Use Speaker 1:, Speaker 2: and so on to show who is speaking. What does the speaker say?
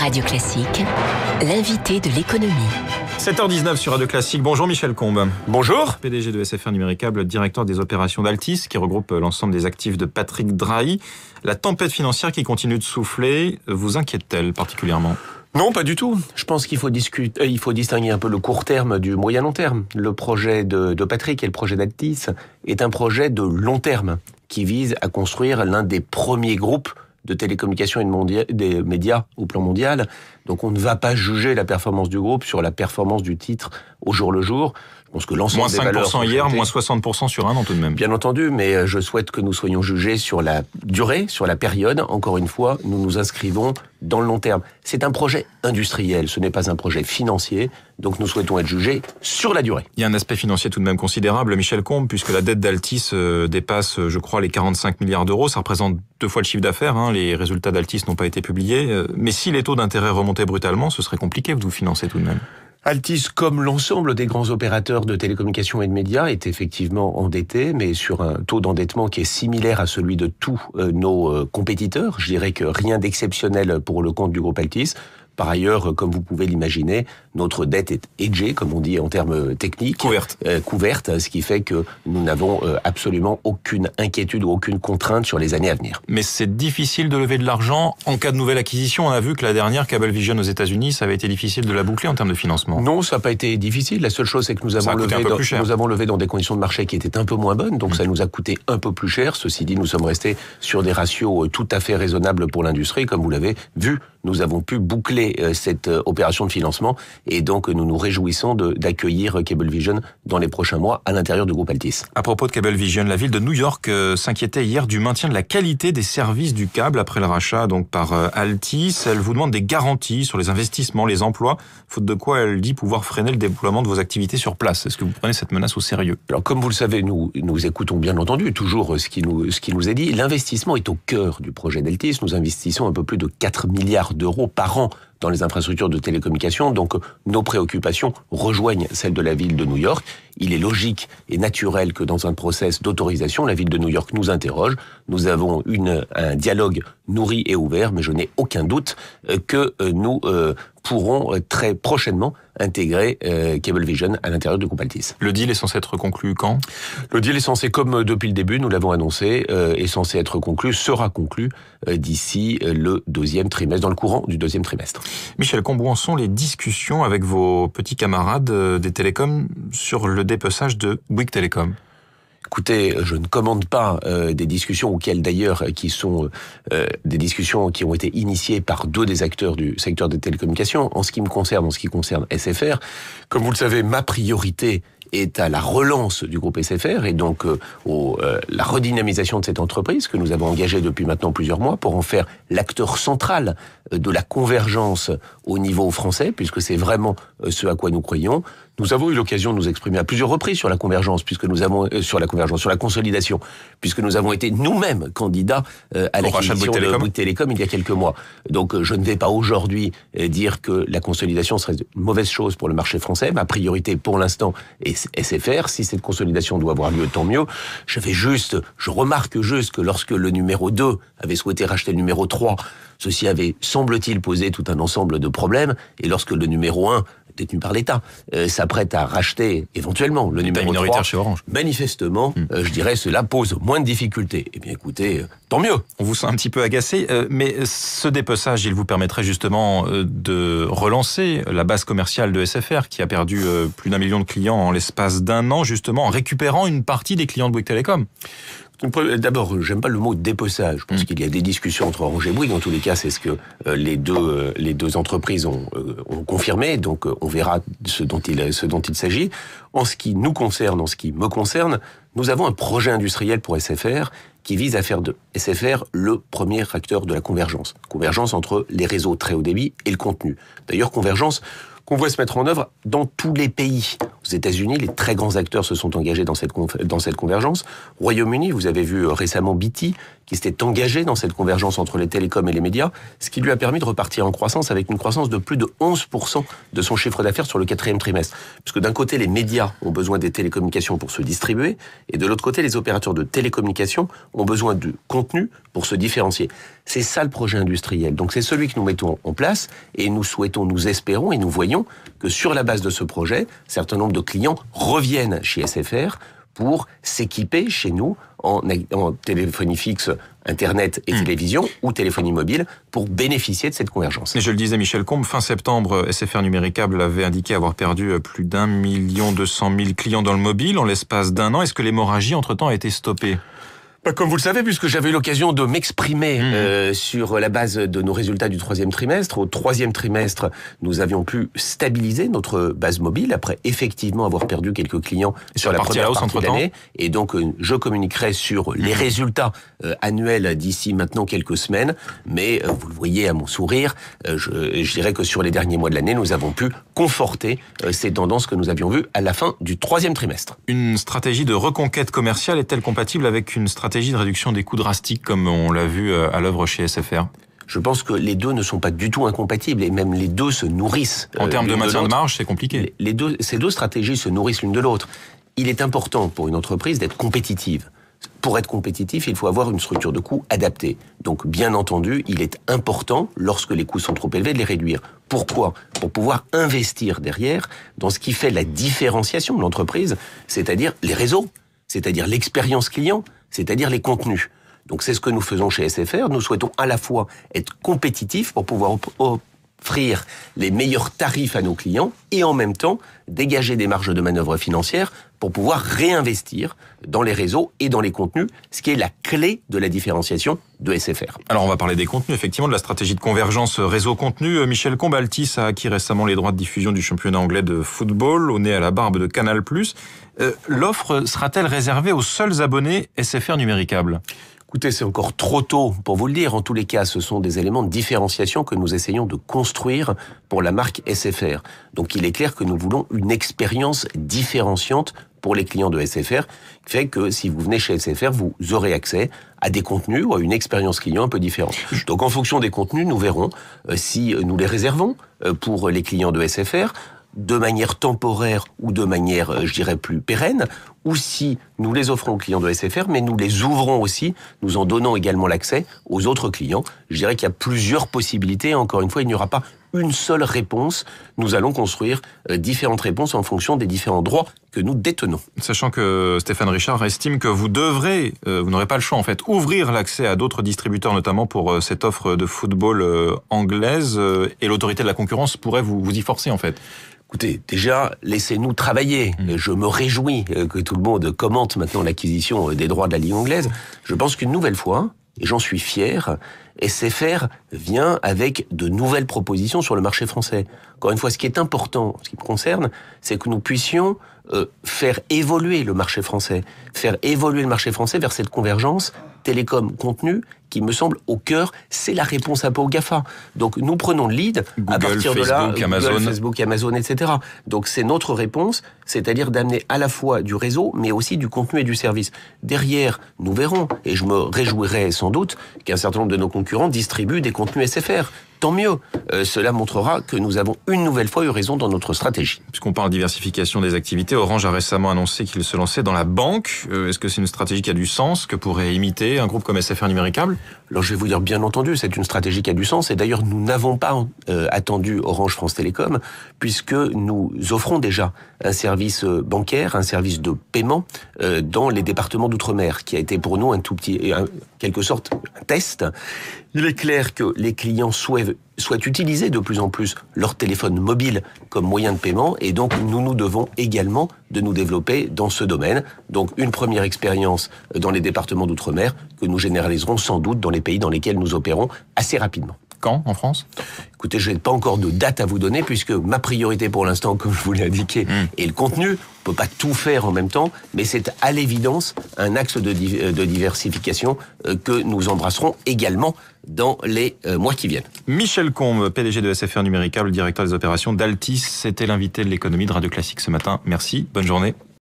Speaker 1: Radio Classique, l'invité de l'économie. 7h19 sur Radio Classique. Bonjour Michel Combe. Bonjour. PDG de SFR Numéricable, directeur des opérations d'Altis, qui regroupe euh, l'ensemble des actifs de Patrick Drahi. La tempête financière qui continue de
Speaker 2: souffler euh, vous inquiète-t-elle particulièrement non, pas du tout. Je pense qu'il faut discuter, euh, il faut distinguer un peu le court terme du moyen long terme. Le projet de, de Patrick et le projet d'Altis est un projet de long terme qui vise à construire l'un des premiers groupes de télécommunications et de des médias au plan mondial. Donc on ne va pas juger la performance du groupe sur la performance du titre au jour le jour. Je que moins 5%
Speaker 1: hier, moins 60% sur un an tout de même.
Speaker 2: Bien entendu, mais euh, je souhaite que nous soyons jugés sur la durée, sur la période. Encore une fois, nous nous inscrivons dans le long terme. C'est un projet industriel, ce n'est pas un projet financier, donc nous souhaitons être jugés sur la durée. Il y a un aspect financier tout de même considérable, Michel Combe, puisque la dette d'Altis
Speaker 1: euh, dépasse, euh, je crois, les 45 milliards d'euros. Ça représente deux fois le chiffre d'affaires. Hein. Les résultats d'Altis n'ont pas été publiés. Euh, mais si les taux d'intérêt remontaient brutalement, ce serait compliqué de vous financer tout de même. Altis,
Speaker 2: comme l'ensemble des grands opérateurs de télécommunications et de médias, est effectivement endetté, mais sur un taux d'endettement qui est similaire à celui de tous euh, nos euh, compétiteurs. Je dirais que rien d'exceptionnel pour le compte du groupe Altis. Par ailleurs, comme vous pouvez l'imaginer, notre dette est hedgée, comme on dit en termes techniques. Couverte. Euh, couverte, ce qui fait que nous n'avons euh, absolument aucune inquiétude ou aucune contrainte sur les années à venir.
Speaker 1: Mais c'est difficile de lever de l'argent en cas de nouvelle acquisition. On a vu que la dernière, Cablevision aux États-Unis, ça avait été difficile de la boucler en termes de financement. Non, ça
Speaker 2: n'a pas été difficile. La seule chose, c'est que nous avons, levé dans, nous avons levé dans des conditions de marché qui étaient un peu moins bonnes, donc mm. ça nous a coûté un peu plus cher. Ceci dit, nous sommes restés sur des ratios euh, tout à fait raisonnables pour l'industrie, comme vous l'avez vu nous avons pu boucler euh, cette euh, opération de financement et donc euh, nous nous réjouissons d'accueillir Cablevision dans les prochains mois à l'intérieur du groupe Altis.
Speaker 1: À propos de Cablevision, la ville de New York s'inquiétait hier du maintien de la qualité des services du câble après le rachat donc par Altis. Elle vous demande des garanties sur les investissements, les emplois, faute de quoi elle dit pouvoir
Speaker 2: freiner le déploiement de vos activités sur place. Est-ce que vous prenez cette menace au sérieux Alors comme vous le savez, nous nous écoutons bien entendu toujours ce qui nous ce qui nous est dit. L'investissement est au cœur du projet d'Altis. Nous investissons un peu plus de 4 milliards d'euros par an dans les infrastructures de télécommunications. Donc nos préoccupations rejoignent celles de la ville de New York. Il est logique et naturel que dans un process d'autorisation, la ville de New York nous interroge. Nous avons une, un dialogue nourri et ouvert, mais je n'ai aucun doute euh, que euh, nous euh, pourrons très prochainement intégrer Cablevision à l'intérieur de Compaltis. Le deal est censé être conclu quand Le deal est censé, comme depuis le début, nous l'avons annoncé, est censé être conclu, sera conclu d'ici le deuxième trimestre, dans le courant du deuxième trimestre. Michel Combou, en sont les discussions avec vos petits camarades euh, des télécoms sur le dépeçage de Bouygues Télécom écoutez, je ne commande pas euh, des discussions auxquelles d'ailleurs euh, qui sont des discussions qui ont été initiées par deux des acteurs du secteur des télécommunications. En ce qui me concerne, en ce qui concerne SFR, comme vous le savez, ma priorité est à la relance du groupe SFR et donc euh, au, euh, la redynamisation de cette entreprise que nous avons engagée depuis maintenant plusieurs mois pour en faire l'acteur central euh, de la convergence au niveau français, puisque c'est vraiment euh, ce à quoi nous croyons. Nous avons eu l'occasion de nous exprimer à plusieurs reprises sur la convergence, puisque nous avons sur la convergence, sur la consolidation, puisque nous avons été nous-mêmes candidats à l'acquisition de Bouygues Télécom il y a quelques mois. Donc je ne vais pas aujourd'hui dire que la consolidation serait une mauvaise chose pour le marché français. Ma priorité pour l'instant est SFR. Si cette consolidation doit avoir lieu, tant mieux. Je vais juste, je remarque juste que lorsque le numéro 2 avait souhaité racheter le numéro 3, ceci avait, semble-t-il, posé tout un ensemble de problèmes. Et lorsque le numéro 1 détenu par l'État, euh, s'apprête à racheter éventuellement le numéro minoritaire chez Orange. manifestement, hmm. euh, je dirais, cela pose moins de difficultés. Eh bien, écoutez, euh, tant mieux. On vous sent un petit peu agacé, mais ce
Speaker 1: dépeçage, il vous permettrait justement de relancer la base commerciale de SFR, qui a perdu plus d'un million de clients en l'espace d'un an, justement, en récupérant une partie des clients de Bouygues Télécom.
Speaker 2: D'abord, j'aime pas le mot dépeçage. Je pense mm. qu'il y a des discussions entre Orange et Bouygues. dans tous les cas, c'est ce que euh, les deux, euh, les deux entreprises ont, euh, ont, confirmé. Donc, on verra ce dont il, ce dont il s'agit. En ce qui nous concerne, en ce qui me concerne, nous avons un projet industriel pour SFR qui vise à faire de SFR le premier acteur de la convergence. Convergence entre les réseaux très haut débit et le contenu. D'ailleurs, convergence qu'on voit se mettre en œuvre dans tous les pays. Aux États-Unis, les très grands acteurs se sont engagés dans cette, dans cette convergence. Royaume-Uni, vous avez vu euh, récemment BT qui s'était engagé dans cette convergence entre les télécoms et les médias, ce qui lui a permis de repartir en croissance avec une croissance de plus de 11% de son chiffre d'affaires sur le quatrième trimestre. Puisque d'un côté, les médias ont besoin des télécommunications pour se distribuer, et de l'autre côté, les opérateurs de télécommunications ont besoin de contenu pour se différencier. C'est ça le projet industriel. Donc c'est celui que nous mettons en place, et nous souhaitons, nous espérons, et nous voyons que sur la base de ce projet, certains de clients reviennent chez SFR pour s'équiper chez nous en, téléphonie fixe, Internet et hmm. télévision ou téléphonie mobile pour
Speaker 1: bénéficier de cette convergence. Et je le disais, Michel Combe, fin septembre, SFR Numéricable avait indiqué avoir perdu euh, plus d'un million deux cent mille clients dans le mobile en l'espace d'un an. Est-ce que l'hémorragie, entre-temps, a été
Speaker 2: stoppée bah, comme vous le savez, puisque j'avais eu l'occasion de m'exprimer mmh. euh, sur la base de nos résultats du troisième trimestre. Au troisième trimestre, nous avions pu stabiliser notre base mobile après effectivement avoir perdu quelques clients sur, la première hausse partie de l'année. Et donc, euh, je communiquerai sur les mmh. résultats euh, annuels d'ici maintenant quelques semaines. Mais vous le voyez à mon sourire, je dirais que sur les derniers mois de l'année, nous avons pu conforter euh, ces tendances que nous avions vues à la fin du troisième trimestre.
Speaker 1: Une stratégie de reconquête commerciale est-elle compatible avec une stratégie de réduction des coûts drastiques comme on l'a vu euh, à l'œuvre chez SFR je pense que
Speaker 2: les deux ne sont pas du tout incompatibles et même les deux se nourrissent. En euh, termes de maintien de,
Speaker 1: marge, c'est compliqué.
Speaker 2: Les ces deux stratégies se nourrissent l'une de l'autre. Il est important pour une entreprise d'être compétitive. Pour être compétitif, il faut avoir une structure de coûts adaptée. Donc, bien entendu, il est important, lorsque les coûts sont trop élevés, de les réduire. Pourquoi Pour pouvoir investir derrière dans ce qui fait la différenciation de l'entreprise, c'est-à-dire les réseaux, c'est-à-dire l'expérience client, c'est-à-dire les contenus. Donc c'est ce que nous faisons chez SFR. Nous souhaitons à la fois être compétitifs pour pouvoir offrir les meilleurs tarifs à nos clients et en même temps dégager des marges de manœuvre financières pour pouvoir réinvestir dans les réseaux et dans les contenus, ce qui est la clé de la différenciation de SFR.
Speaker 1: Alors on va parler des contenus, effectivement, de la stratégie de convergence réseau-contenu. Euh, Michel Combaltis a acquis récemment les droits de diffusion du championnat anglais de football, au nez à la barbe de Canal+. Euh, l'offre sera-t-elle réservée aux seuls abonnés
Speaker 2: SFR numéricables Écoutez, c'est encore trop tôt pour vous le dire. En tous les cas, ce sont des éléments de différenciation que nous essayons de construire pour la marque SFR. Donc il est clair que nous voulons une expérience différenciante pour les clients de SFR, qui fait que si vous venez chez SFR, vous aurez accès à des contenus ou à une expérience client un peu différente. Donc en fonction des contenus, nous verrons euh, si nous les réservons euh, pour les clients de SFR de manière temporaire ou de manière, euh, je dirais, plus pérenne, ou si nous les offrons aux clients de SFR, mais nous les ouvrons aussi, nous en donnons également l'accès aux autres clients. Je dirais qu'il y a plusieurs possibilités. Encore une fois, il n'y aura pas une seule réponse. Nous allons construire euh, différentes réponses en fonction des différents droits que nous détenons.
Speaker 1: Sachant que Stéphane Richard estime que vous devrez, euh, vous n'aurez pas le choix en fait, ouvrir l'accès à d'autres distributeurs, notamment pour euh, cette offre de football
Speaker 2: anglaise, et l'autorité de la concurrence pourrait vous, vous y forcer en fait. Écoutez, déjà, laissez-nous travailler. Mm. Je me réjouis euh, que tout le monde commente maintenant l'acquisition euh, des droits de la Ligue anglaise. Je pense qu'une nouvelle fois, et j'en suis fier, SFR vient avec de nouvelles propositions sur le marché français. Encore une fois, ce qui est important ce qui me concerne, c'est que nous puissions euh, faire évoluer le marché français, faire évoluer le marché français vers cette convergence télécom contenu qui me semble au cœur, c'est la réponse à Pau GAFA. Donc nous prenons le lead à partir de là, Google, Amazon. Facebook, Amazon, etc. Donc c'est notre réponse, c'est-à-dire d'amener à la fois du réseau, mais aussi du contenu et du service. Derrière, nous verrons, et je me réjouirai sans doute, qu'un certain nombre de nos concurrents distribuent des contenus SFR tant mieux. Euh, cela montrera que nous avons une nouvelle fois eu raison dans notre stratégie. Puisqu'on parle
Speaker 1: diversification des activités, Orange a récemment annoncé qu'il se lançait dans la banque. Euh, est-ce que c'est une stratégie qui a du
Speaker 2: sens, que pourrait imiter un groupe comme SFR Numéricable Alors je vais vous dire, bien entendu, c'est une stratégie qui a du sens. Et d'ailleurs, nous n'avons pas euh, attendu Orange France Télécom, puisque nous offrons déjà un service bancaire, un service de paiement dans les départements d'outre-mer, qui a été pour nous un tout petit, en quelque sorte, un test. Il est clair que les clients souhaitent Soit utiliser de plus en plus leur téléphone mobile comme moyen de paiement et donc nous nous devons également de nous développer dans ce domaine. Donc une première expérience euh, dans les départements d'outre-mer que nous généraliserons sans doute dans les pays dans lesquels nous opérons assez rapidement quand en France Écoutez, je n'ai pas encore de date à vous donner puisque ma priorité pour l'instant, comme je vous l'ai indiqué, hmm. est le contenu. On ne peut pas tout faire en même temps, mais c'est à l'évidence un axe de, euh, diversification euh, que nous embrasserons également dans les euh, mois qui viennent.
Speaker 1: Michel Combe, PDG de SFR Numérica, le directeur des opérations d'Altis, c'était l'invité de l'économie de Radio Classique ce matin. Merci, bonne journée.